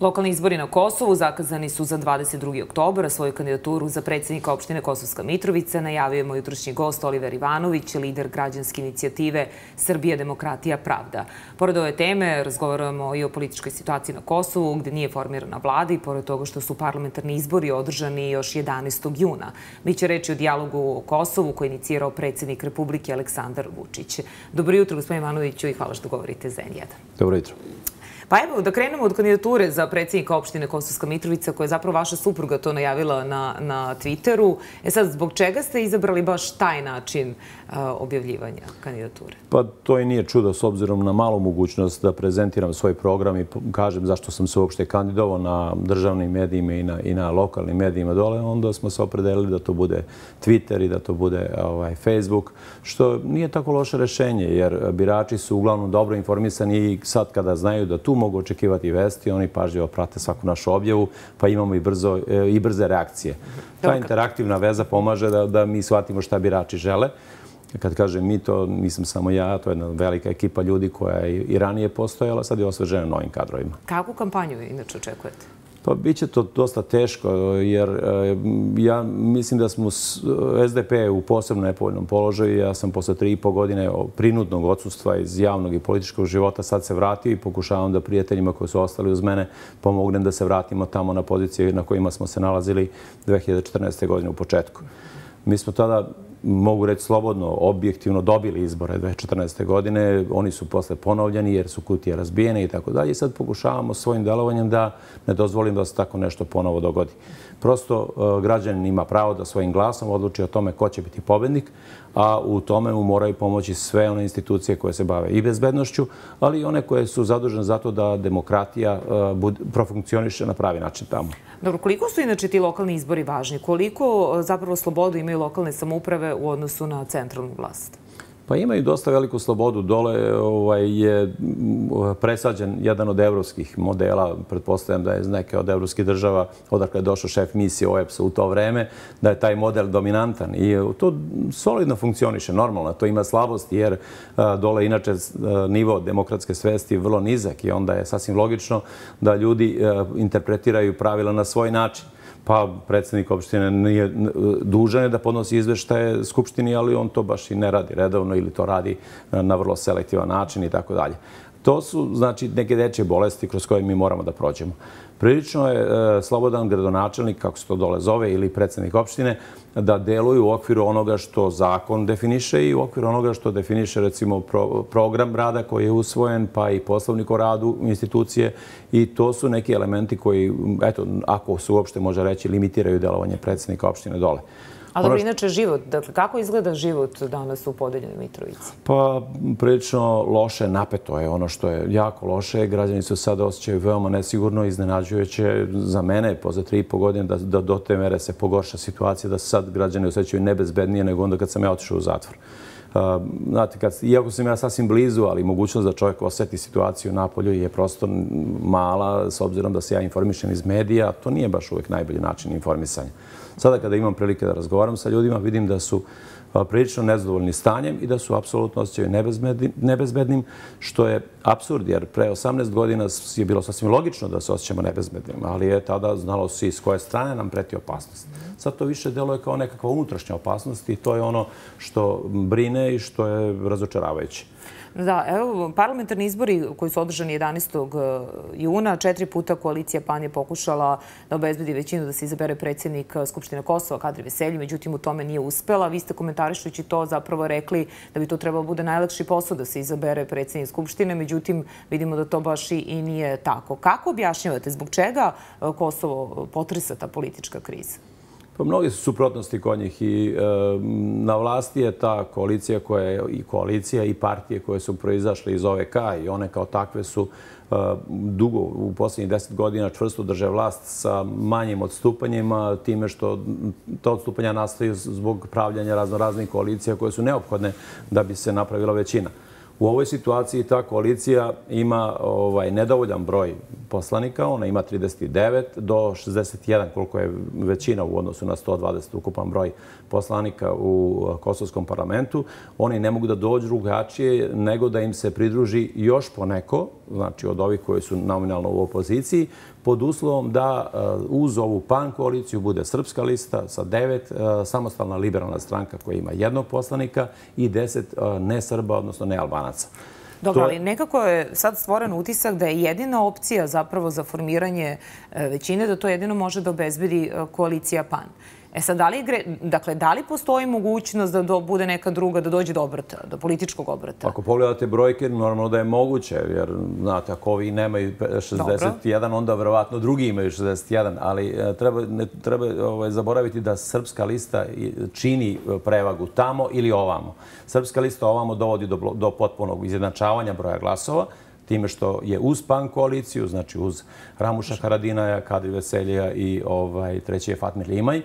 Lokalni izbori na Kosovu zakazani su za 22. oktober, svoju kandidaturu za predsjednika opštine Kosovska Mitrovica najavio je jutrošnji gost Oliver Ivanović, lider građanske inicijative Srbija, demokratija pravda. Pored ove teme razgovaramo i o političkoj situaciji na Kosovu, gde nije formirana vlada i pored toga što su parlamentarni izbori održani još 11. juna. Biće reći o dialogu o Kosovu koji je inicirao predsjednik Republike Aleksandar Vučić. Dobro jutro, gospodin Ivanoviću, i hvala što govorite za N1. Dobro jutro. Pa evo, da krenemo od kandidature za predsjednika opštine Kosovska Mitrovica, koja je zapravo vaša supruga to najavila na Twitteru. E sad, zbog čega ste izabrali baš taj način e, objavljivanja kandidature? Pa to i nije čudo, s obzirom na malu mogućnost da prezentiram svoj program i kažem zašto sam se uopšte kandidovao na državnim medijima i na lokalnim medijima dole, onda smo se opredelili da to bude Twitter i da to bude ovaj, Facebook, što nije tako loše rešenje, jer birači su uglavnom dobro informisani i sad kada znaju da tu mogu očekivati vesti, oni pažljivo prate svaku našu objavu, pa imamo i, brzo, e, i brze reakcije. Ta interaktivna veza pomaže da, da mi shvatimo šta birači žele. Kad kažem mi, to nisam samo ja, to je jedna velika ekipa ljudi koja je i ranije postojala, sad je osvežena novim kadrovima. Kako kampanju inače očekujete? Pa bit će to dosta teško jer e, ja mislim da smo SDP u posebno nepovoljnom položaju. Ja sam posle tri i po godine prinudnog odsustva iz javnog i političkog života sad se vratio i pokušavam da prijateljima koji su ostali uz mene pomognem da se vratimo tamo na pozicije na kojima smo se nalazili 2014. godine u početku. Mi smo tada mogu reći slobodno, objektivno dobili izbore 2014. godine. Oni su posle ponovljeni jer su kutije razbijene i tako dalje. Sad pokušavamo svojim delovanjem da ne dozvolim da se tako nešto ponovo dogodi. Prosto eh, građanin ima pravo da svojim glasom odluči o tome ko će biti pobednik, a u tome mu moraju pomoći sve one institucije koje se bave i bezbednošću, ali i one koje su zadužene za to da demokratija e, profunkcioniše na pravi način tamo. Dobro, koliko su inače ti lokalni izbori važni? Koliko e, zapravo slobodu imaju lokalne samouprave u odnosu na centralnu vlast? Pa imaju dosta veliku slobodu. Dole ovaj, je mm, presađen jedan od evropskih modela. Pretpostavljam da je iz neke od evropskih država odakle je došao šef misije OEPS-a u to vreme, da je taj model dominantan. I e, to solidno funkcioniše, normalno. To ima slabosti jer e, dole je inače e, nivo demokratske svesti vrlo nizak i onda je sasvim logično da ljudi interpretiraju pravila na svoj način pa predsjednik opštine nije dužan da podnosi izveštaje Skupštini, ali on to baš i ne radi redovno ili to radi na vrlo selektivan način i tako dalje. To su znači, neke deče bolesti kroz koje mi moramo da prođemo. Prilično je e, slobodan gradonačelnik, kako se to dole zove, ili predsednik opštine, da deluju u okviru onoga što zakon definiše i u okviru onoga što definiše recimo program rada koji je usvojen, pa i poslovnik o radu institucije. I to su neki elementi koji, eto, ako se uopšte može reći, limitiraju delovanje predsednika opštine dole. A dobro, ono inače život, dakle, kako izgleda život danas u podeljenoj Mitrovici? Pa, prilično loše, napeto je ono što je jako loše. Građani se sad osjećaju veoma nesigurno, iznenađujuće za mene poza tri i po godine da do te mere se pogorša situacija, da sad građani osjećaju nebezbednije nego onda kad sam ja otišao u zatvor. Ehm, znate, kad, iako sam ja sasvim blizu, ali mogućnost da čovjek osjeti situaciju na polju je prosto mala, s obzirom da se ja informišem iz medija, to nije baš uvijek najbolji način informisanja. Sada kada imam prilike da razgovaram sa ljudima, vidim da su Pa prilično nezadovoljni stanjem i da su apsolutno osjećaju nebezbednim, što je absurd, jer pre 18 godina je bilo sasvim logično da se osjećamo nebezbednim, ali je tada znalo svi s koje strane nam preti opasnost. Sad to više deluje kao nekakva unutrašnja opasnost i to je ono što brine i što je razočaravajuće. Da, evo, parlamentarni izbori koji su održani 11. E, juna, četiri puta koalicija PAN je pokušala da obezbedi većinu da se izabere predsjednik e, Skupštine Kosova, Kadri Veselji, međutim u tome nije uspela. Vi ste komentarišući to zapravo rekli da bi to trebalo bude najlakši posao da se izabere predsjednik Skupštine, međutim vidimo da to baš i nije tako. Kako objašnjavate, zbog čega e, Kosovo potresa ta politička kriza? Pa mnogi su suprotnosti kod njih i e, na vlasti je ta koalicija koja je i koalicija i partije koje su proizašle iz OVK i one kao takve su e, dugo u posljednjih deset godina čvrsto drže vlast sa manjim odstupanjima, time što to odstupanja nastaju zbog pravljanja raznoraznih koalicija koje su neophodne da bi se napravila većina. U ovoj situaciji ta koalicija ima ovaj, nedovoljan broj poslanika, ona ima 39 do 61, koliko je većina u odnosu na 120 ukupan broj poslanika u eh, Kosovskom parlamentu. Oni ne mogu da dođu drugačije nego da im se pridruži još poneko, znači od ovih koji su nominalno u opoziciji, pod uslovom da e, uz ovu pan koaliciju bude Srpska lista sa devet, e, samostalna liberalna stranka koja ima jednog poslanika i deset e, ne Srba, odnosno ne Albanaca. Dobro, ali nekako je sad stvoren utisak da je jedina opcija zapravo za formiranje većine, da to jedino može da obezbedi koalicija PAN. E sad, da li, dakle, da li postoji mogućnost da do, bude neka druga, da dođe do obrata, do političkog obrata? Ako pogledate brojke, normalno da je moguće, jer znate, ako ovi nemaju 61, Dobro. onda vjerovatno drugi imaju 61, ali e, treba, ne, treba ovaj, zaboraviti da srpska lista čini e, prevagu tamo ili ovamo. Srpska lista ovamo dovodi do, do potpunog izjednačavanja broja glasova, time što je uz pan koaliciju, znači uz Ramuša Karadinaja, Kadri Veselija i ovaj, treći je Fatmir Limaj,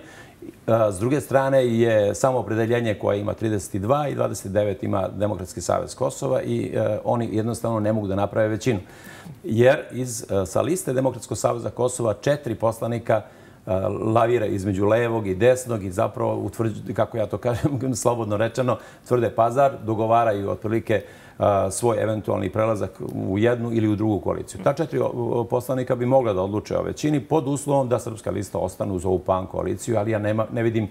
S druge strane je samo opredeljenje koje ima 32 i 29 ima Demokratski savjez Kosova i e, oni jednostavno ne mogu da naprave većinu. Jer e, sa liste Demokratskog savjeza Kosova četiri poslanika e, lavira između levog i desnog i zapravo, kako ja to kažem, slobodno rečeno, tvrde pazar, dogovaraju otprilike svoj eventualni prelazak u jednu ili u drugu koaliciju. Ta četiri poslanika bi mogla da odluče o većini pod uslovom da Srpska lista ostane uz ovu PAN koaliciju, ali ja ne vidim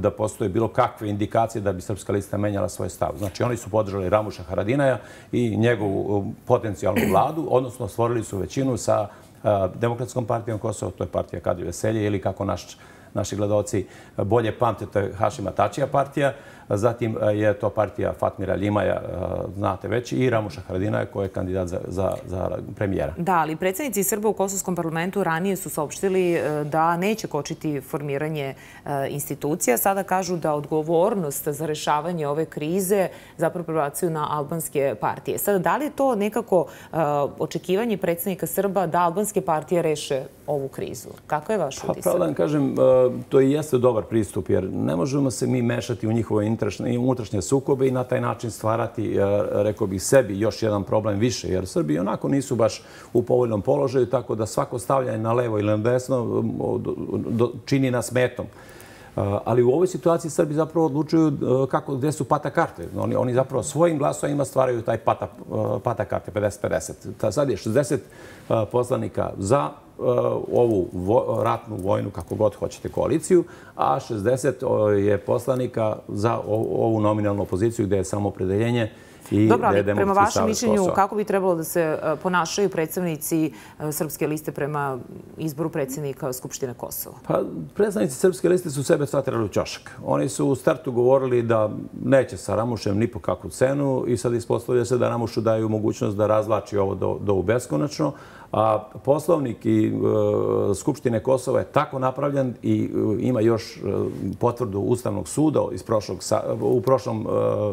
da postoje bilo kakve indikacije da bi Srpska lista menjala svoj stav. Znači, oni su podržali Ramuša Haradinaja i njegovu potencijalnu vladu, odnosno stvorili su većinu sa Demokratskom partijom Kosova, to je partija Kadri Veselje ili kako naši gledalci bolje pamte, to je Hašima Tačija partija, Zatim e, je to partija Fatmira Limaja, e, znate već, i Ramuša Hradina koji je kandidat za premijera. Da, ali predsjednici Srba u Kosovskom parlamentu ranije su saopštili e, da neće kočiti formiranje institucija. Sada kažu da odgovornost za rešavanje ove krize zapravo prebacuju na albanske partije. Sada, da li je to nekako očekivanje predsjednika Srba da albanske partije reše ovu krizu? Kako je vaš pa, utisak? Pa, pravda vam kažem, to i jeste dobar pristup, jer ne možemo se mi mešati u njihovoj unutrašnje sukobe i na taj način stvarati, e, rekao bih, sebi još jedan problem više, jer Srbi onako nisu baš u povoljnom položaju, tako da svako stavljanje na levo ili na desno čini nas metom. Eh, ali u ovoj situaciji Srbi zapravo odlučuju eh, kako, gdje su pata karte. Oni, oni zapravo svojim glasovima stvaraju taj pata, eh, pata karte 50-50. Sad je 60 poslanika za ovu ratnu vojnu, kako god hoćete, koaliciju, a 60 je poslanika za ovu nominalnu opoziciju gdje je samo predeljenje I Dobro, ali prema vašem mišljenju, kako bi trebalo da se e, ponašaju predstavnici e, Srpske liste prema izboru predsjednika Skupštine Kosova? Pa, predstavnici Srpske liste su sebe satirali u čošak. Oni su u startu govorili da neće sa Ramušem ni po kakvu cenu i sad ispostavlja se da Ramušu daju mogućnost da razlači ovo do, do beskonačno, A Poslovnik i e, Skupštine Kosova je tako napravljen i e, ima još e, potvrdu Ustavnog suda u prošlom,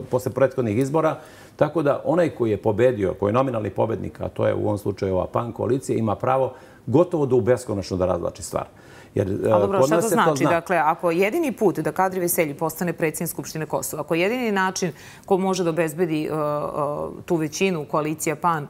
posle prethodnih izbora. Tako da onaj koji je pobedio, koji je nominalni pobednik, a to je u ovom slučaju ova PAN koalicija, ima pravo gotovo da u beskonačno da razlači stvar. Jer, A e, dobro, šta to znači? Dakle, ako jedini put da Kadri Veselji postane predsjednik Skupštine Kosova, ako jedini način ko može da obezbedi e, e, tu većinu, koalicija PAN,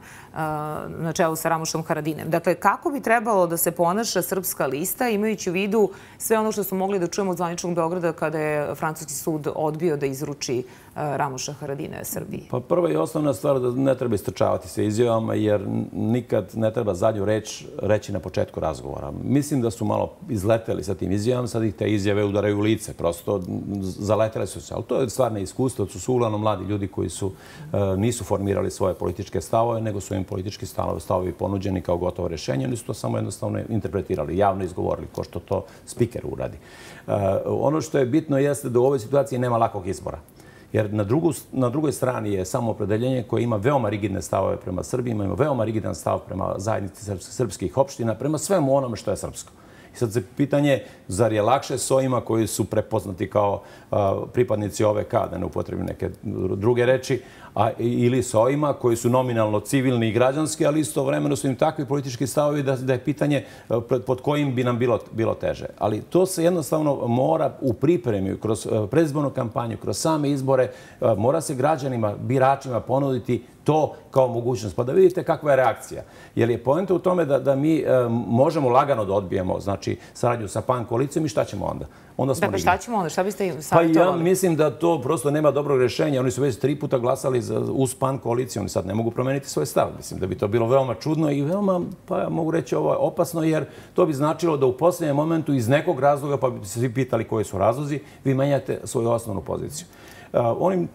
na čelu sa Ramušom Haradinem, dakle, kako bi trebalo da se ponaša srpska lista imajući u vidu sve ono što smo mogli da čujemo od zvaničnog Beograda kada je Francuski sud odbio da izruči uh, Ramuša u Srbiji? Pa prva i osnovna stvar da ne treba istračavati se izjavama jer nikad ne treba zadnju reč reći reći na početku razgovora. Mislim da su malo izleteli sa tim izjavama, sad ih te izjave udaraju u lice, prosto zaletele su se. Ali to je stvarno iskustvo, su uglavnom mladi ljudi koji su e, nisu formirali svoje političke stavove, nego su im politički stavovi ponuđeni kao gotovo rešenje. Oni su to samo jednostavno interpretirali, javno izgovorili, ko što to speaker uradi. E, ono što je bitno jeste da u ovoj situaciji nema lakog izbora jer na drugoj strani je samo samopredeljenje koje ima veoma rigidne stavove prema Srbima, ima veoma rigidan stav prema zajednici srpskih opština, prema svemu onome što je srpsko. I sad se pitanje, zar je lakše sojima koji su prepoznati kao pripadnici ove kada, ne upotrebi neke druge reči, ili sojima koji su nominalno civilni i građanski, ali isto vremeno su im takvi politički stavovi da je pitanje pod kojim bi nam bilo teže. Ali to se jednostavno mora u pripremi, kroz predzbornu kampanju, kroz same izbore, mora se građanima, biračima ponuditi to kao mogućnost. Pa da vidite kakva je reakcija. Jer je pojenta u tome da mi e, možemo lagano da odbijemo znači, saradnju sa pan koalicijom i šta ćemo onda? Onda smo ligni. Dakle, šta ćemo onda? Šta biste savjetovali? Pa ja mislim da to prosto nema dobrog rješenja. Oni su već tri puta glasali uz pan koaliciju. Oni sad ne mogu promeniti svoj stav. Mislim da bi to bilo veoma čudno i veoma, pa ja mogu reći, ovo opasno, jer to bi značilo da u posljednjem momentu iz nekog razloga, pa bi se svi pitali koji su razlozi, vi menjate svoju osnovnu poziciju. E, onim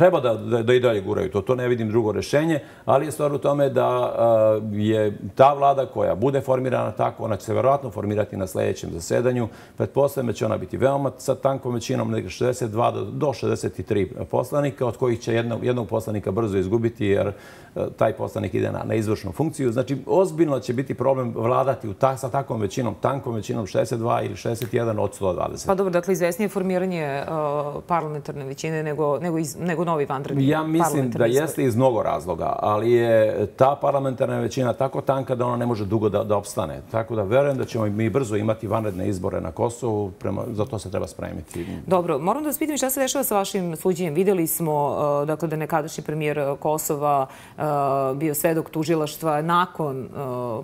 treba da, da, da i dalje guraju to. To ne vidim drugo rešenje, ali je stvar u tome da a, je ta vlada koja bude formirana tako, ona će se verovatno formirati na sljedećem zasedanju. Pretpostavljam da će ona biti veoma sa tankom većinom, nekako 62 do, do 63 poslanika, od kojih će jednog, jednog poslanika brzo izgubiti, jer a, taj poslanik ide na, na izvršnu funkciju. Znači, ozbiljno će biti problem vladati u ta, sa takvom većinom, tankom većinom 62 ili 61 od 120. Pa dobro, dakle, izvesnije formiranje a, parlamentarne većine nego, nego, iz, nego novi vanredni parlamentarni Ja mislim da jeste iz mnogo razloga, ali je ta parlamentarna većina tako tanka da ona ne može dugo da opstane. Tako da verujem da ćemo mi brzo imati vanredne izbore na Kosovu, za to se treba spremiti. Dobro, moram da vas pitam šta se dešava sa vašim suđenjem. Videli smo e, dakle, da nekadašnji premijer Kosova e, bio svedok tužilaštva nakon e,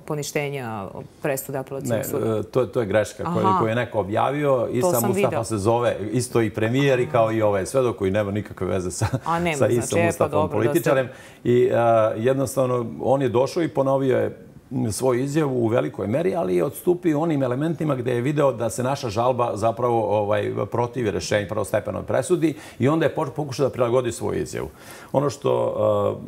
poništenja presude apelacijog suda. Ne, to je greška koju je neko objavio. i Isam Mustafa se zove isto i premijer i kao i ovaj svedok koji nema nikakve veze sa sa, A ne, znači, istom e, pa Mustafom političarem. I jednostavno, on je došao i ponovio je svoju izjavu u velikoj meri, ali je odstupio onim elementima gdje je video da se naša žalba zapravo ovaj, protivi rješenju prvostepenoj presudi i onda je pokušao da prilagodi svoju izjavu. Ono što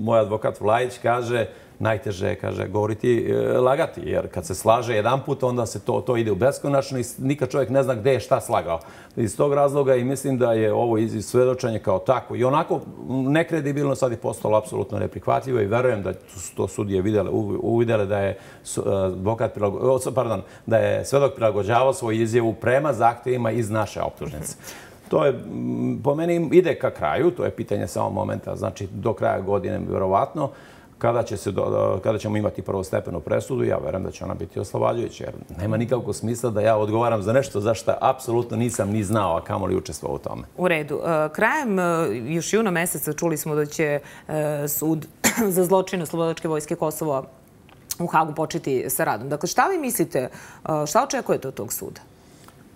moj advokat Vlajić kaže, najteže kaže, govoriti e, lagati, jer kad se slaže jedan put, onda se to, to ide u beskonačno i nikad čovjek ne zna gdje je šta slagao. Iz tog razloga i mislim da je ovo svedočanje kao tako i onako nekredibilno sad je postalo apsolutno neprihvatljivo i verujem da su to sudije videle, uvidjele da je, e, da je svedok prilagođavao svoj izjevu prema zahtjevima iz naše optužnice. To je, po meni, ide ka kraju, to je pitanje samo momenta, znači do kraja godine, vjerovatno kada, će se, kada ćemo imati prvostepenu presudu, ja verujem da će ona biti oslovaljujuća. jer nema nikakvog smisla da ja odgovaram za nešto za što apsolutno nisam ni znao, a kamoli učestvao u tome. U redu. E, krajem e, još juna meseca čuli smo da će e, sud za zločine Slobodačke vojske Kosovo u Hagu početi sa radom. Dakle, šta vi mislite, šta očekujete od tog suda?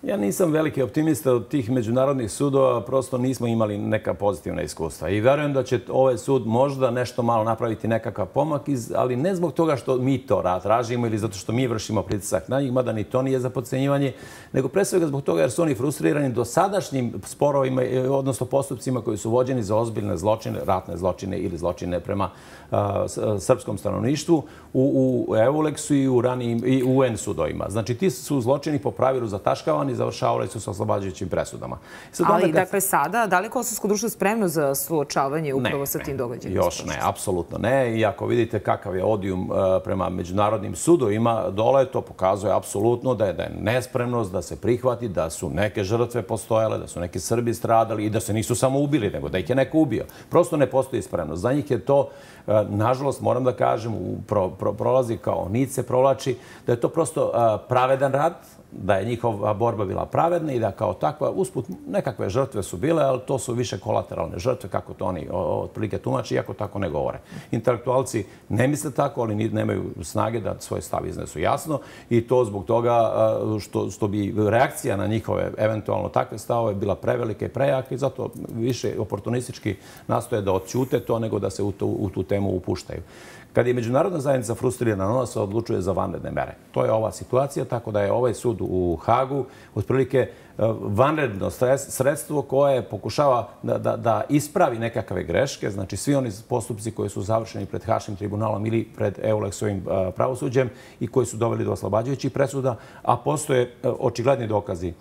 Ja nisam veliki optimista od tih međunarodnih sudova, prosto nismo imali neka pozitivna iskustva. I verujem da će ovaj sud možda nešto malo napraviti nekakav pomak, ali ne zbog toga što mi to tražimo ili zato što mi vršimo pritisak na njih, mada ni to nije za podcenjivanje, nego pre svega zbog toga jer su oni frustrirani do sadašnjim sporovima, odnosno postupcima koji su vođeni za ozbiljne zločine, ratne zločine ili zločine prema srpskom stanovništvu u Evoleksu i u UN sudovima. Znači, ti su zločini po pravilu zataškavani, završavali su sa oslobađajućim presudama. Ali, dakle, sada, da li je Kosovsko društvo spremno za suočavanje upravo sa tim događajima? Još ne, apsolutno ne. I ako vidite kakav je odijum e, prema međunarodnim sudovima, dole to pokazuje apsolutno da je nespremnost da se prihvati, da su neke žrtve postojale, da su neki Srbi stradali i da se nisu samo ubili, nego da ih je neko ubio. Prosto ne postoji spremnost. Za njih je to nažalost, moram da kažem, prolazi kao nice, provlači, da je to prosto pravedan rad, da je njihova borba bila pravedna i da kao takva, usput, nekakve žrtve su bile, ali to su više kolateralne žrtve, kako to oni otprilike tumači, iako tako ne govore. Intelektualci ne misle tako, ali nemaju snage da svoje stavi iznesu jasno i to zbog toga što, što bi reakcija na njihove eventualno takve stave bila prevelike i prejaka i zato više oportunistički nastoje da odćute to nego da se u tu, u tu temu upuštaju. Kad je međunarodna zajednica frustrirana, ona se odlučuje za vanredne mere. To je ova situacija, tako da je ovaj sud sud u Hagu. Otprilike e, vanredno sredstvo koje pokušava da ispravi nekakve greške. Znači, svi oni postupci koji su završeni pred Hašim tribunalom ili pred Eulexovim e, pravosuđem i koji su doveli do oslobađajućih presuda, a postoje e, očigledni dokazi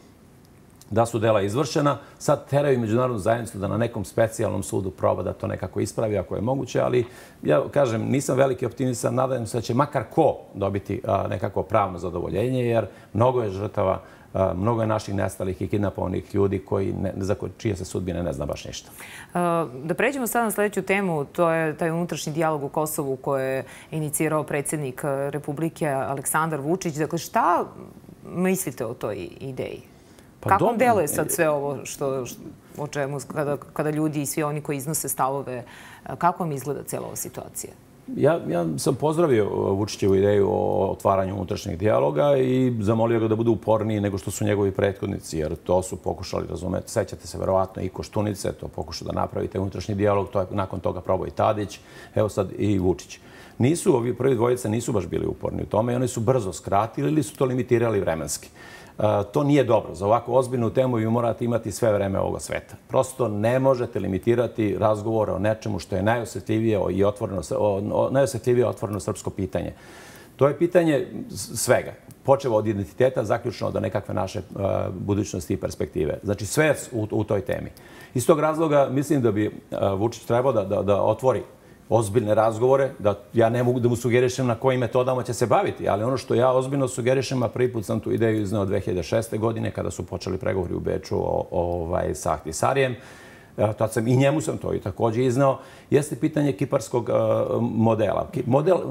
da su dela izvršena. Sad teraju međunarodnu zajednicu da na nekom specijalnom sudu proba da to nekako ispravi ako je moguće, ali ja kažem, nisam veliki optimista, nadam se da će makar ko dobiti nekako pravno zadovoljenje, jer mnogo je žrtava, mnogo je naših nestalih i kidnapovnih ljudi koji, za čije se sudbine ne zna baš ništa. Da pređemo sad na sljedeću temu, to je taj unutrašnji dijalog u Kosovu koje je inicirao predsjednik Republike Aleksandar Vučić. Dakle, šta mislite o toj ideji? Pa kako dobro, deluje e, sad sve ovo što, o čemu, kada, kada ljudi i svi oni koji iznose stavove, e, kako vam izgleda cijela ova situacija? Ja, ja sam pozdravio e, Vučićevu ideju o otvaranju unutrašnjeg dijaloga i zamolio ga da bude uporniji nego što su njegovi prethodnici, jer to su pokušali, razumete, sećate se verovatno i Koštunice, to pokušao da napravite unutrašnji dijalog, to je nakon toga probao i Tadić, evo sad i Vučić. Nisu, ovi prvi dvojice nisu baš bili uporni u tome i oni su brzo skratili ili su to limitirali vremenski. To nije dobro. Za ovako ozbiljnu temu vi morate imati sve vreme ovoga sveta. Prosto ne možete limitirati razgovore o nečemu što je najosjetljivije i otvoreno srpsko pitanje. To je pitanje svega. Počeva od identiteta, zaključno od nekakve naše budućnosti i perspektive. Znači sve u toj temi. Iz tog razloga mislim da bi Vučić trebao da otvori ozbiljne razgovore. da Ja ne mogu da mu sugerišem na kojim metodama će se baviti, ali ono što ja ozbiljno sugerišem, a prvi put sam tu ideju iznao 2006. godine kada su počeli pregovori u Beču ovaj, s Ahtisarijem, e, tad sam i njemu sam to i također iznao, jeste pitanje kiparskog e, modela.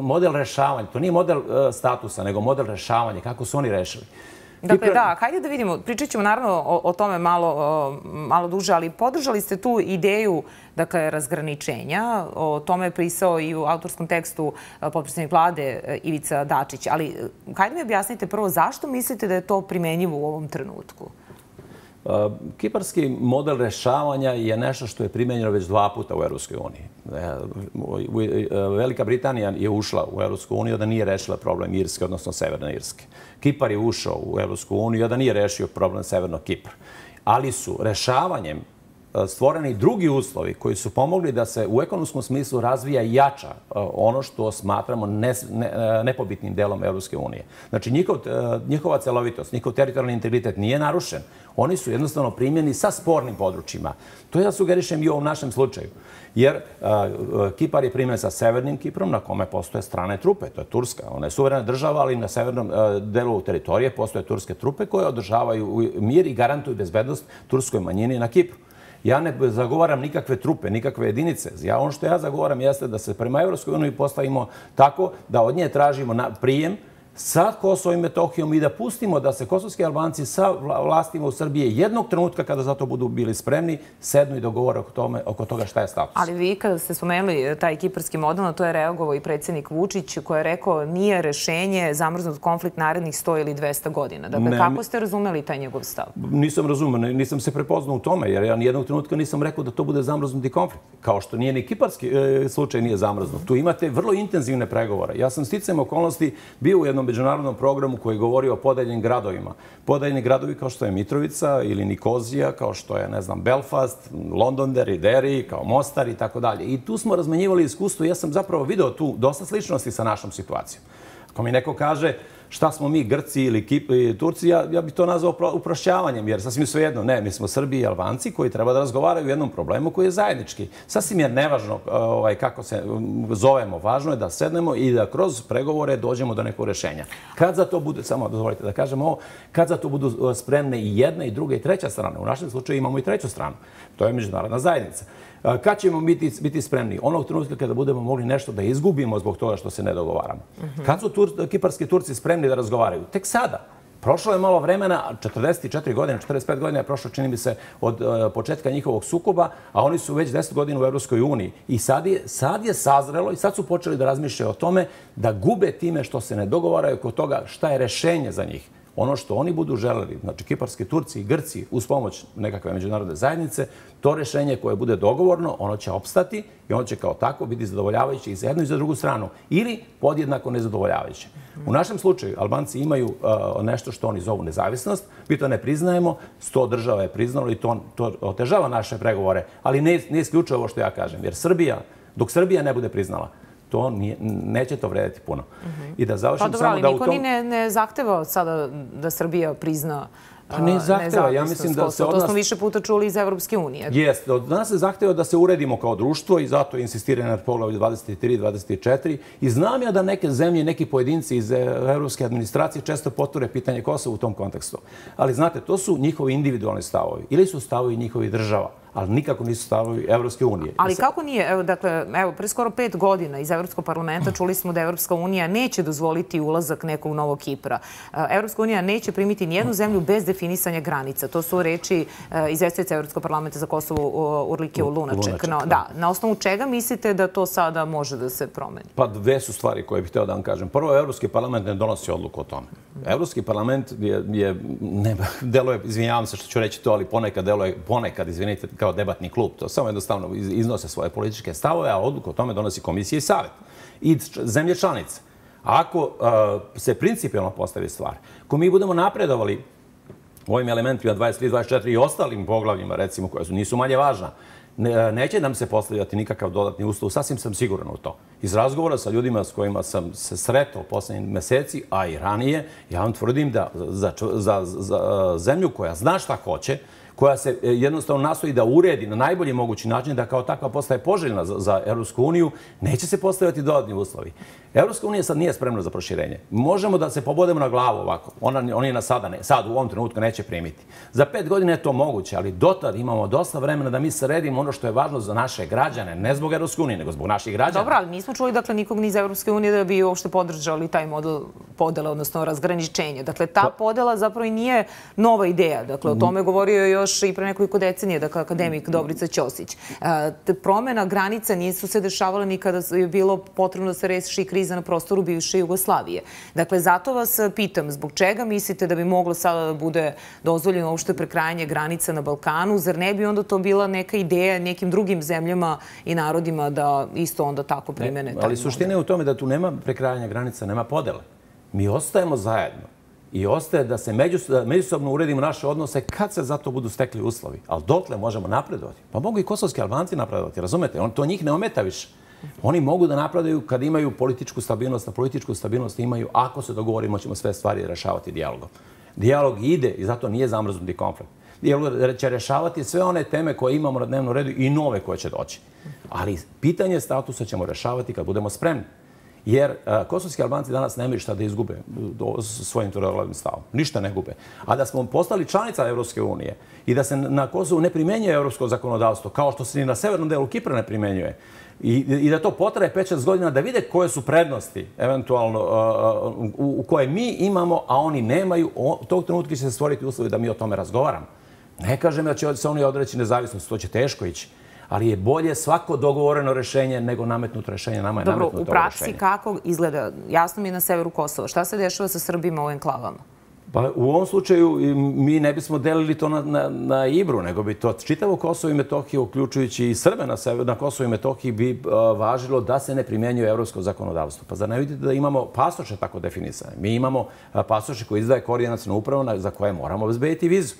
Model rešavanja, to nije model e, statusa, nego model rešavanja, kako su oni rešili. Dakle, da, hajde da vidimo. Pričat ćemo naravno o tome malo duže, ali podržali ste tu ideju dakle, razgraničenja. O tome je prisao i u autorskom tekstu e, potpredstavnik vlade e, Ivica Dačić. Ali e, hajde mi objasnite prvo zašto mislite da je to primenjivo u ovom trenutku? Kiparski model rešavanja je nešto što je primenjeno već dva puta u EU. E, e, Velika Britanija je ušla u EU da nije rešila problem Irske, odnosno Severne Irske. Kipar je ušao u EU da nije rešio problem Severno Kipra. Ali su rešavanjem E, stvoreni drugi uslovi koji su pomogli da se u ekonomskom smislu razvija jača e, ono što smatramo e, nepobitnim delom Evropske unije. Znači, njihova celovitost, njihov teritorijalni integritet nije narušen. Oni su jednostavno primjeni sa spornim područjima. To ja sugerišem i u ovom našem slučaju. Jer Kipar je primjen sa Severnim Kiprom na kome postoje strane trupe. To je Turska. Ona je suverena država, ali na severnom delu teritorije postoje turske trupe koje održavaju mir i garantuju bezbednost turskoj manjini na Kipru. Ja ne zagovaram nikakve trupe, nikakve jedinice. Ja, ono što ja zagovaram jeste da se prema Evropskoj uniji postavimo tako da od nje tražimo prijem, sa Kosovo i Metohijom i da pustimo da se kosovski albanci sa vlastima u Srbije jednog trenutka kada za to budu bili spremni, sednu i dogovore oko toga šta je status. Ali vi kada ste spomenuli e, taj kiparski model, na to je reagovao i predsjednik Vučić koji je rekao nije rešenje zamrznut konflikt narednih 100 ili 200 godina. Dakle, kako ste razumeli taj njegov stav? Nisam razumel, nisam se prepoznao u tome, jer ja nijednog trenutka nisam rekao da to bude zamrznuti konflikt. Kao što nije ni kiparski e, slučaj nije zamrznut. Tu imate vrlo intenzivne pregovore. Ja sam sticam okolnosti bio u jednom međunarodnom programu koji govori o podeljenim gradovima. Podeljeni gradovi kao što je Mitrovica ili Nikozija, kao što je, ne znam, Belfast, Londonderi, Derry, kao Mostar i tako dalje. I tu smo razmanjivali iskustvo i ja sam zapravo video tu dosta sličnosti sa našom situacijom. Ako mi neko kaže, šta smo mi Grci ili Turci, ja, ja bih to nazvao uprošćavanjem, jer sasvim sve jedno, ne, mi smo Srbi i Albanci koji treba da razgovaraju u jednom problemu koji je zajednički. Sasvim je nevažno e, ovaj, kako se zovemo, važno je da sednemo i da kroz pregovore dođemo do nekog rešenja. Kad za to bude, samo dozvolite da kažem ovo, kad za to budu e, spremne i jedna i druga i treća strana, u našem slučaju imamo i treću stranu, to je međunarodna zajednica. Kad ćemo biti, biti spremni? Onog trenutka kada budemo mogli nešto da izgubimo zbog toga što se ne dogovaramo. Mm -hmm. Kad su kiparski Turci spremni da razgovaraju? Tek sada. Prošlo je malo vremena, 44 godine, 45 godine je prošlo, čini mi se, od e, početka njihovog sukoba, a oni su već 10 godina u Evropskoj uniji. I sad je, sad je sazrelo i sad su počeli da razmišljaju o tome da gube time što se ne dogovaraju kod toga šta je rešenje za njih ono što oni budu želeli, znači Kiparske Turci i Grci uz pomoć nekakve međunarodne zajednice, to rešenje koje bude dogovorno, ono će opstati i ono će kao tako biti zadovoljavajuće i za jednu i za drugu stranu ili podjednako nezadovoljavajuće. U našem slučaju Albanci imaju uh, nešto što oni zovu nezavisnost, mi to ne priznajemo, sto država je priznalo i to otežava naše pregovore, ali ne isključuje ovo što ja kažem, jer Srbija, dok Srbija ne bude priznala, to nije, neće to vrediti puno. Mm -hmm. I da završim pa samo da u tom... Pa dobro, ali niko ni ne, zahteva od sada da Srbija prizna Pa ne zahteva, ja mislim da se od nas... To smo više puta čuli iz Evropske unije. Jest, od nas se zahteva da se uredimo kao društvo i zato insistira na poglavlju 23 24. I znam ja da neke zemlje, neki pojedinci iz eh, Evropske administracije često poture pitanje Kosova u tom kontekstu. Ali znate, to su njihovi individualni stavovi ili su stavovi njihovi država. Mm ali nikako nisu stavovi Evropske unije. Ali e kako nije, dakle, evo, pre skoro pet godina iz Evropskog parlamenta čuli smo da Evropska unija neće dozvoliti ulazak nekog novog Kipra. E, Evropska unija neće primiti nijednu zemlju bez definisanja granica. To su reči e, izvestajca Evropskog parlamenta za Kosovo Urlike u Lunaček. Da, na osnovu čega mislite da to sada može da se promeni? Pa dve su stvari koje bih teo da vam kažem. Prvo, Evropski parlament ne donosi odluku o tome. Evropski parlament je, deluje, izvinjavam se što ću reći to, ali ponekad deluje, ponekad, izvinite, kao debatni klub. To samo jednostavno iznose svoje političke stavove, a odluku o tome donosi komisija i savjet. I zemlje članice. Ako e, se principijalno postavi stvar, ko mi budemo napredovali u ovim elementima 23, 24 i ostalim poglavljima, recimo, koje nisu manje važna, e, neće nam se postavljati nikakav dodatni ustav. Sasvim sam siguran u to. Iz razgovora sa ljudima s kojima sam se sretao poslednjih meseci, a i ranije, ja vam tvrdim da za e, zemlju koja zna šta hoće, koja se e, jednostavno nastoji da uredi na najbolji mogući način da kao takva postaje poželjna za Evropsku uniju, neće se postaviti dodatni uslovi. Evropska unija sad nije spremna za proširenje. Možemo da se pobodemo na glavu ovako. Ona je na sada, sad u ovom trenutku neće primiti. Za pet godina je to moguće, ali dotad imamo dosta vremena da mi sredimo ono što je važno za naše građane, ne zbog Evropske unije, nego zbog naših građana. Dobro, ali nismo čuli dakle nikog ni iz Evropske unije da bi uopšte podržali taj model podela, odnosno razgraničenja. Dakle, ta pa- podela zapravo i nije nova ideja. Dakle, o tome govorio je još i pre nekoliko decenije, dakle, akademik Dobrica Ćosić. E, promena granica nisu se dešavale nikada je bilo potrebno da se resiši kriza na prostoru bivše Jugoslavije. Dakle, zato vas pitam, zbog čega mislite da bi moglo sada da bude dozvoljeno uopšte prekrajanje granica na Balkanu? Zar ne bi onda to bila neka ideja nekim drugim zemljama i narodima da isto onda tako primene? Ali suština je u tome da tu nema prekrajanja granica, nema podele. Mi ostajemo zajedno. I ostaje da se međusobno uredimo naše odnose kad se za to budu stekli uslovi. Ali dotle možemo napredovati. Pa mogu i kosovski albanci napredovati, razumete? To njih ne ometa više. Oni mogu da napravdaju kad imaju političku stabilnost, a političku stabilnost imaju ako se dogovorimo, ćemo sve stvari rešavati dijalogom. Dijalog ide i zato nije zamrznuti konflikt. Dijalog će rešavati sve one teme koje imamo na dnevnom redu i nove koje će doći. Ali pitanje statusa ćemo rešavati kad budemo spremni. Jer e, kosovski albanci danas nemaju šta da izgube svojim tvrdoglavim stavom. Ništa ne gube. A da smo postali članica Evropske unije i da se na Kosovu ne primenjuje evropsko zakonodavstvo, kao što se ni na severnom delu Kipra ne primenjuje, i da to potraje 5-6 godina da vide koje su prednosti eventualno u koje mi imamo, a oni nemaju. U tog trenutka će se stvoriti uslovi da mi o tome razgovaram. Ne kažem da će se oni odreći nezavisnost, to će teško ići. Ali je bolje svako dogovoreno rešenje nego nametnuto rešenje. Nama je nametnuto rešenje. Dobro, u praksi kako izgleda? Jasno mi je na severu Kosova. Šta se dešava sa Srbima u enklavama? Pa u ovom slučaju mi ne bismo delili to na, na, na Ibru, nego bi to čitavo Kosovo i Metohije, uključujući i Srbe na, na Kosovo i Metohiji, bi a, važilo da se ne primenjuje evropsko zakonodavstvo. Pa zar ne vidite da imamo pasoše tako definisane? Mi imamo pasoše koji izdaje koordinac na upravo na, za koje moramo obezbediti vizu.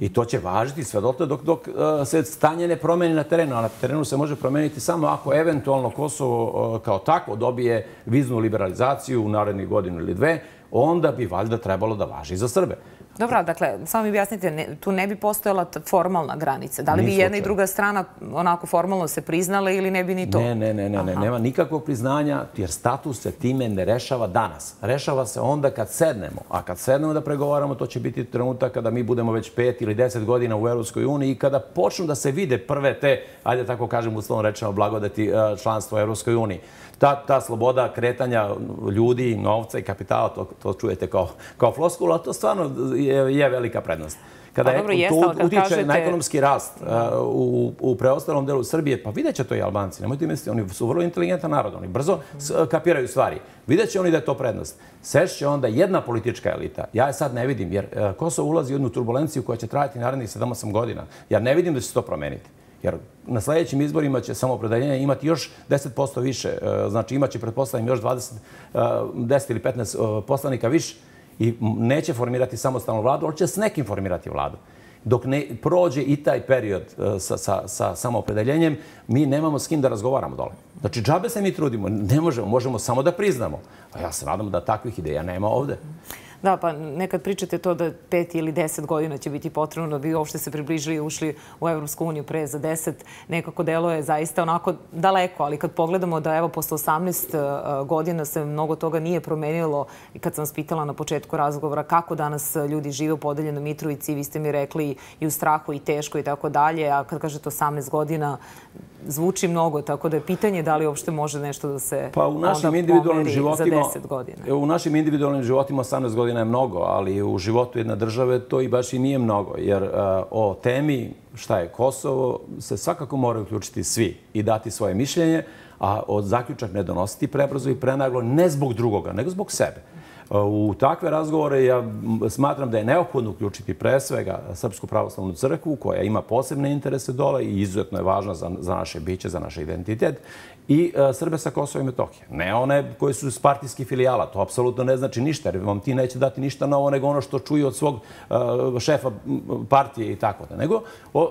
I to će važiti sve dok, dok, dok a, se stanje ne promeni na terenu. A na terenu se može promeniti samo ako eventualno Kosovo a, kao tako dobije viznu liberalizaciju u narednih godinu ili dve, onda bi valjda trebalo da važi za Srbe. Dobro, dakle, samo mi objasnite, tu ne bi postojala formalna granica. Da li bi jedna i druga strana onako formalno se priznala ili ne bi ni to? Ne, ne, ne, ne, nema nikakvog priznanja jer status se time ne rešava danas. Rešava se onda kad sednemo. A kad sednemo da pregovaramo, to će biti trenutak kada mi budemo već pet ili deset godina u Europskoj uniji i kada počnu da se vide prve te, ajde tako kažem, uslovno rečeno, blagodati e, članstvo u Europskoj uniji ta, ta sloboda kretanja ljudi, novca i kapitala, to, to čujete kao, kao floskula, to stvarno je, je velika prednost. Kada pa, dobro, je, to jest, utiče kažete... na ekonomski rast uh, u, u preostalom delu Srbije, pa vidjet će to i Albanci. Nemojte misliti, oni su vrlo inteligentan narod, oni brzo s, e, kapiraju stvari. Vidjet će oni da je to prednost. Sešće onda jedna politička elita. Ja je sad ne vidim, jer uh, Kosovo ulazi u jednu turbulenciju koja će trajati narednih 7-8 godina. Ja ne vidim da će se to promeniti. Jer na sljedećim izborima će samopredeljenje imati još 10% više. E, znači imaće, pretpostavljam, još 10 e, ili 15 e, poslanika više i neće formirati samostalnu vladu, ali će s nekim formirati vladu. Dok ne prođe i taj period sa, sa, sa samopredeljenjem, mi nemamo s kim da razgovaramo dole. Znači, džabe se mi trudimo, ne možemo, možemo samo da priznamo. A ja se nadam da takvih ideja nema ovde. Da, pa nekad pričate to da pet ili deset godina će biti potrebno da bi uopšte se približili i ušli u Evropsku uniju pre za deset. Nekako delo je zaista onako daleko, ali kad pogledamo da evo posle 18 e, godina se mnogo toga nije promenilo i kad sam spitala na početku razgovora kako danas ljudi žive u podeljenom Mitrovici, vi ste mi rekli i u strahu i teško i tako dalje, a kad kažete 18 godina, zvuči mnogo, tako da je pitanje da li uopšte može nešto da se pa u našim onda pomeri za 10 godina. U našim individualnim životima 18 godina godina je mnogo, ali u životu jedne države to i baš i nije mnogo, jer e, o temi šta je Kosovo se svakako moraju uključiti svi i dati svoje mišljenje, a od zaključak ne donositi prebrzo i prenaglo ne zbog drugoga, nego zbog sebe. U takve razgovore ja smatram da je neophodno uključiti pre svega Srpsku pravoslavnu crkvu koja ima posebne interese dole i izuzetno je važna za, za naše biće, za naš identitet i e, Srbe sa Kosova i Metohije. Ne one koje su iz filijala. To apsolutno ne znači ništa, jer vam ti neće dati ništa novo nego ono što čuju od svog e, šefa partije i tako da. Nego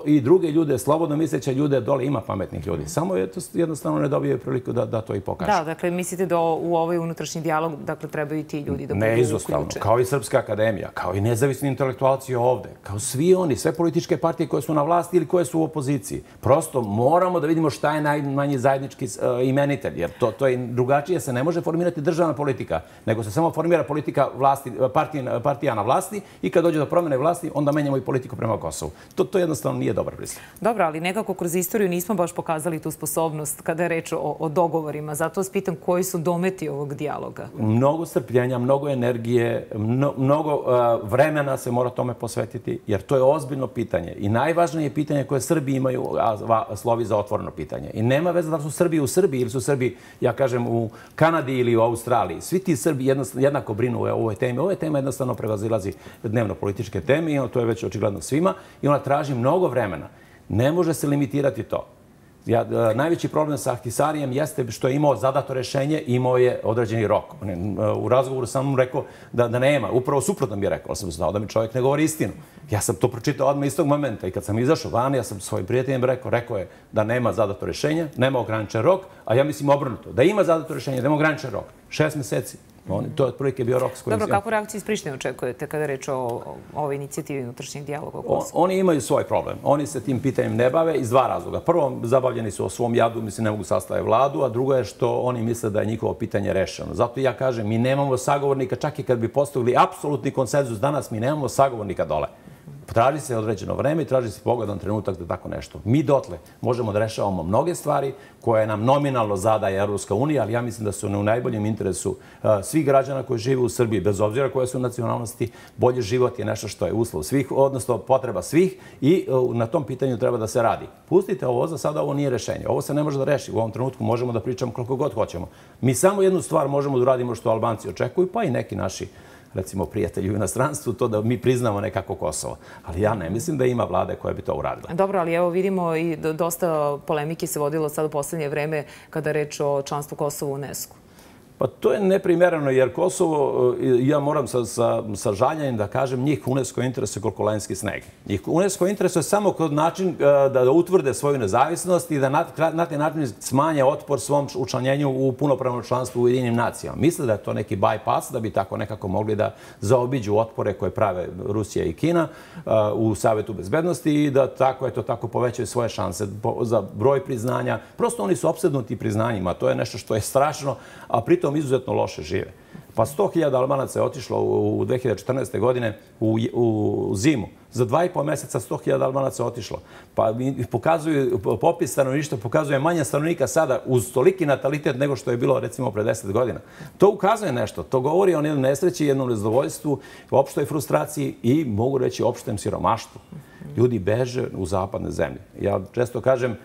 i druge ljude, slobodno misleće ljude, dole ima pametnih ljudi. Samo je to jednostavno ne dobije priliku da, da to i pokaže. Da, dakle, mislite da u ovaj unutrašnji dijalog dakle, trebaju i ti ljudi da budu Neizostavno, kao i Srpska akademija, kao i nezavisni intelektualci ovde, kao svi oni, sve političke partije koje su na vlasti ili koje su u opoziciji. Prosto moramo da vidimo šta je najmanji zajednički e, imenitelj, jer to, to je drugačije, se ne može formirati državna politika, nego se samo formira politika vlasti, e, e, partija, na vlasti i kad dođe do promjene vlasti, onda menjamo i politiku prema Kosovu. To, to jednostavno nije dobar pristup. Dobro, ali nekako kroz istoriju nismo baš pokazali tu sposobnost kada je reč o, o dogovorima. Zato vas pitam koji su dometi ovog dijaloga. Mnogo strpljenja, mnogo mnogo energije, mnogo e, vremena se mora tome posvetiti, jer to je ozbiljno pitanje. I najvažnije pitanje koje Srbi imaju, a slovi za otvoreno pitanje. I nema veze da su Srbi u Srbiji ili su Srbi, ja kažem, u Kanadi ili u Australiji. Svi ti Srbi jednako brinu o ovoj temi. Ovoj tema jednostavno prevazilazi dnevno političke teme i to je već očigledno svima. I ona traži mnogo vremena. Ne može se limitirati to. E, najveći problem sa Ahtisarijem jeste što je imao zadato rešenje, imao je određeni rok. E, u razgovoru sam mu rekao da nema. Upravo suprotno mi je rekao, ali sam znao da mi čovjek ne govori istinu. Ja sam to pročitao odmah iz tog momenta i kad sam izašao van, ja sam svojim prijateljima rekao, rekao je da nema zadato rešenje, nema ograničen rok, a ja mislim obrnuto. Da ima zadato rešenje, da ima ograničen rok. Šest meseci, To je od prvike bio rok s kojim... Dobro, kakvu reakciju iz Prištine očekujete kada reč o ovoj inicijativi unutrašnjeg dijaloga o Oni imaju svoj problem. Oni se tim pitanjem ne bave iz dva razloga. Prvo, zabavljeni su o svom jadu, mislim, ne mogu sastaviti vladu, a drugo je što oni misle da je njihovo pitanje rešeno. Zato ja kažem, mi nemamo sagovornika, čak i kad bi postavili apsolutni konsenzus, danas mi nemamo sagovornika dole. Traži se određeno vreme i traži se pogledan trenutak da tako nešto. Mi dotle možemo da rešavamo mnoge stvari koje nam nominalno zadaje Europska unija, ali ja mislim da su u najboljem interesu e, svih građana koji žive u Srbiji, bez obzira koje su nacionalnosti, bolji život je nešto što je uslov svih, odnosno potreba svih i e, na tom pitanju treba da se radi. Pustite ovo, za sada ovo nije rešenje. Ovo se ne može da reši. U ovom trenutku možemo da pričamo koliko god hoćemo. Mi samo jednu stvar možemo da uradimo što Albanci očekuju, pa i neki naši recimo, prijatelji u inostranstvu, to da mi priznamo nekako Kosovo. Ali ja ne mislim da ima vlade koja bi to uradila. Dobro, ali evo vidimo i dosta polemike se vodilo sad u poslednje vreme kada reč o članstvu Kosova u UNESCO. Pa to je neprimjereno jer Kosovo, e, ja moram sa žaljanjem da kažem, njih UNESCO interesuje koliko lenski sneg. Njih UNESCO interesuje samo kod način e, da utvrde svoju nezavisnost i da na taj način smanje otpor svom učlanjenju u punopravnom članstvu u jedinim nacijama. Misle da je to neki bypass da bi tako nekako mogli da zaobiđu otpore koje prave Rusija i Kina e, u Savetu bezbednosti i da tako, eto, tako povećaju svoje šanse za broj priznanja. Prosto oni su obsednuti priznanjima. To je nešto što je strašno, a pritom krizom izuzetno loše žive. Pa 100.000 Albanaca je otišlo u 2014. godine u zimu. Za dva i pol meseca 100.000 Albanaca je otišlo. Pa pokazuju, popis stanovništva pokazuje manja stanovnika sada uz toliki natalitet nego što je bilo recimo pre 10 godina. To ukazuje nešto. To govori o jednom nesreći, jednom nezadovoljstvu, opštoj frustraciji i mogu reći opštem siromaštvu. Ljudi beže u zapadne zemlje. Ja često kažem,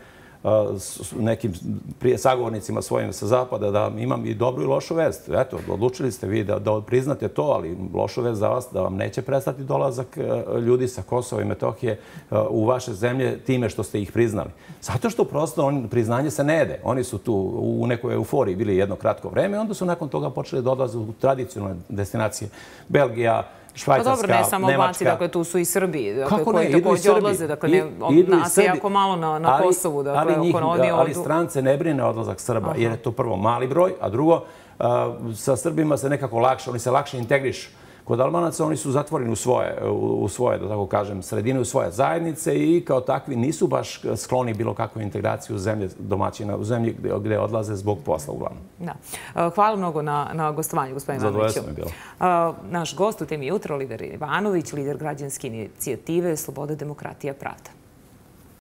nekim prije sagovornicima svojim sa zapada da imam i dobru i lošu vest. Eto, odlučili ste vi da priznate to, ali lošu vest za vas da vam neće prestati dolazak e, ljudi sa Kosova i Metohije e, u vaše zemlje time što ste ih priznali. Zato što prosto priznanje se ne jede. Oni su tu u nekoj euforiji bili jedno kratko vreme, onda su nakon toga počeli da odlaze u tradicionalne destinacije Belgija, Švajcarska, Nemačka. Pa dobro, ne samo Albanci, dakle tu su i Srbi, dakle, tako takođe odlaze. Dakle, nas je jako malo na Kosovu. Dakle, ali strance ne brine odlazak Srba, jer je to prvo mali broj, a drugo, sa Srbima se nekako lakše, oni se lakše integrišu. Kod Albanaca oni su zatvoreni u svoje, u svoje, da tako kažem, sredine, u svoje zajednice i kao takvi nisu baš skloni bilo kakvu integraciju u zemlje domaćina, u zemlje gdje odlaze zbog posla uglavnom. Da. E, hvala mnogo na, na gostovanju, gospodine Zadovoljstvo mi bilo. E, naš gost u temi jutro, Oliver Ivanović, lider građanske inicijative Sloboda, demokratija, pravda.